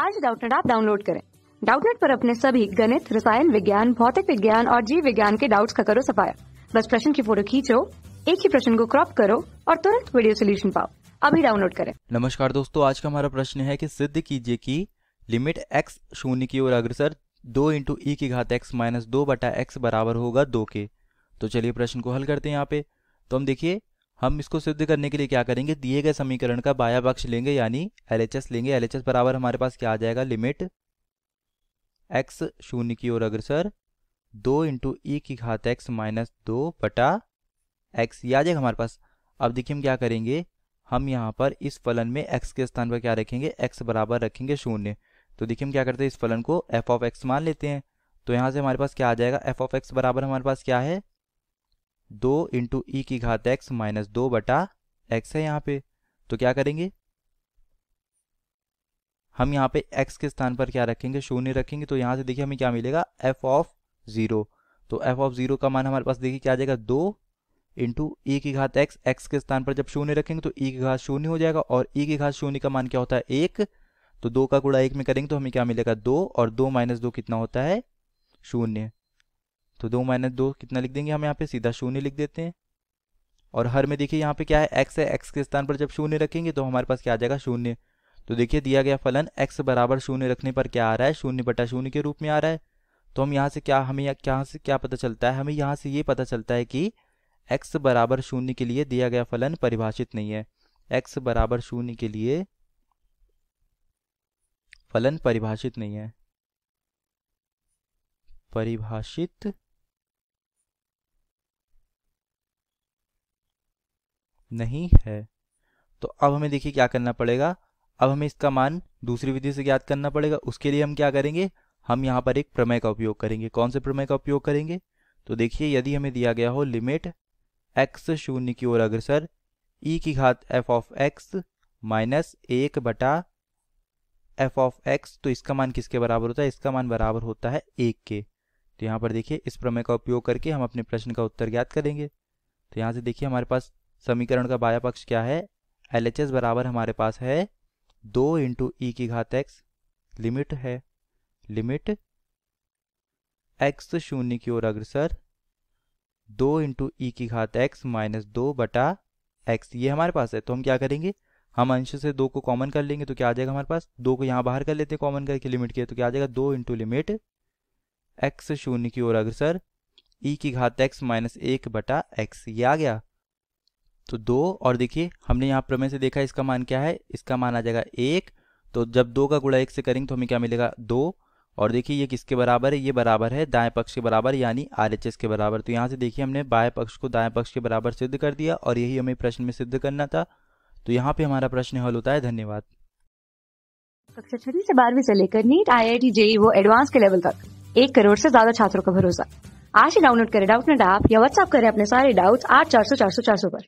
आज डाउटनेट आप डाउनलोड करें डाउटनेट पर अपने सभी गणित रसायन विज्ञान भौतिक विज्ञान और जीव विज्ञान के डाउट्स का करो सफाया बस प्रश्न की फोटो खींचो एक ही प्रश्न को क्रॉप करो और तुरंत वीडियो सोल्यूशन पाओ अभी डाउनलोड करें नमस्कार दोस्तों आज का हमारा प्रश्न है कि सिद्ध कीजिए कि लिमिट एक्स शून्य की ओर अग्रसर दो इंटू ई e की घात एक्स माइनस दो बटा एक्स बराबर होगा दो के तो चलिए प्रश्न को हल करते हैं यहाँ पे तो हम देखिए हम इसको सिद्ध करने के लिए क्या करेंगे दिए गए समीकरण का बाया पक्ष लेंगे यानी एल लेंगे एल बराबर हमारे पास क्या आ जाएगा लिमिट एक्स शून्य की ओर अग्रसर दो इंटू ई e की घात एक्स माइनस दो बटा एक्स ये आ जाएगा हमारे पास अब देखिए हम क्या करेंगे हम यहाँ पर इस फलन में एक्स के स्थान पर क्या रखेंगे एक्स बराबर रखेंगे शून्य तो देखिए हम क्या करते हैं इस फलन को एफ ऑफ एक्स मान लेते हैं तो यहाँ से हमारे पास क्या आ जाएगा एफ ऑफ एक्स बराबर हमारे पास क्या है दो इंटू ई e की घात एक्स माइनस दो बटा एक्स है यहाँ पे तो क्या करेंगे हम यहाँ पे एक्स के स्थान पर क्या रखेंगे शून्य रखेंगे तो यहाँ से देखिए हमें क्या मिलेगा एफ ऑफ जीरो तो एफ ऑफ जीरो का मान हमारे पास देखिए क्या आ जाएगा दो इंटू ई e की घात एक्स एक्स के स्थान पर जब शून्य रखेंगे तो ई e की घात शून्य हो जाएगा और ई की घात शून्य का मान क्या होता है एक तो दो का कूड़ा एक में करेंगे तो हमें क्या मिलेगा दो और दो माइनस दो कितना होता है शून्य तो दो माइनस दो कितना लिख देंगे हम यहाँ पे सीधा शून्य लिख देते हैं और हर में देखिए यहाँ पे क्या है एक्स है एक्स के स्थान पर जब शून्य रखेंगे तो हमारे पास क्या आ जाएगा शून्य तो देखिए दिया गया फलन एक्स बराबर शून्य रखने पर क्या आ रहा है शून्य बटा शून्य के रूप में आ रहा है तो हम यहाँ से क्या हमें यहाँ से क्या पता चलता है हमें यहाँ से ये पता चलता है कि एक्स बराबर शून्य के लिए दिया गया फलन परिभाषित नहीं है एक्स बराबर शून्य के लिए फलन परिभाषित नहीं है परिभाषित नहीं है तो अब हमें देखिए क्या करना पड़ेगा अब हमें इसका मान दूसरी विधि से ज्ञात करना पड़ेगा उसके लिए हम क्या करेंगे हम यहाँ पर एक प्रमेय का उपयोग करेंगे कौन से प्रमेय का उपयोग करेंगे तो देखिए यदि हमें दिया गया हो लिमिट एक्स शून्य की ओर अग्रसर ई e की घात एफ ऑफ एक्स माइनस एक बटा एफ ऑफ एक्स तो इसका मान किसके बराबर होता है इसका मान बराबर होता है एक के तो यहाँ पर देखिए इस प्रमेय का उपयोग करके हम अपने प्रश्न का उत्तर ज्ञात करेंगे तो यहाँ से देखिए हमारे पास समीकरण का बाया पक्ष क्या है एल एच एस बराबर हमारे पास है दो इंटू ई e की घात एक्स लिमिट है लिमिट एक्स शून्य की ओर अग्रसर दो इंटू ई e की घात एक्स माइनस दो बटा एक्स ये हमारे पास है तो हम क्या करेंगे हम अंश से दो को कॉमन कर लेंगे तो क्या आ जाएगा हमारे पास दो को यहाँ बाहर कर लेते हैं कॉमन करके लिमिट के तो क्या आ जाएगा दो इंटू लिमिट एक्स शून्य की ओर अग्रसर ई e की घात एक्स माइनस एक बटा एक्स ये आ गया तो दो और देखिए हमने यहाँ प्रमेय से देखा इसका मान क्या है इसका मान आ जाएगा एक तो जब दो का गुड़ा एक से करेंगे तो हमें क्या मिलेगा दो और देखिए ये किसके बराबर है ये बराबर है दाएं पक्ष के बराबर यानी आर एच एस के बराबर तो यहाँ से देखिए हमने बाएं पक्ष को दाएं पक्ष के बराबर सिद्ध कर दिया और यही हमें प्रश्न में सिद्ध करना था तो यहाँ पे हमारा प्रश्न हल होता है धन्यवाद कक्षा छठी से बारहवीं से लेकर NEET I I T JEE वो एडवांस के लेवल तक एक करोड़ से ज्यादा छात्रों का भरोसा आज ही डाउनलोड करें डाउट नेट या व्हाट्सअप करें अपने सारे डाउट आठ चार सौ चार सौ चार सौ पर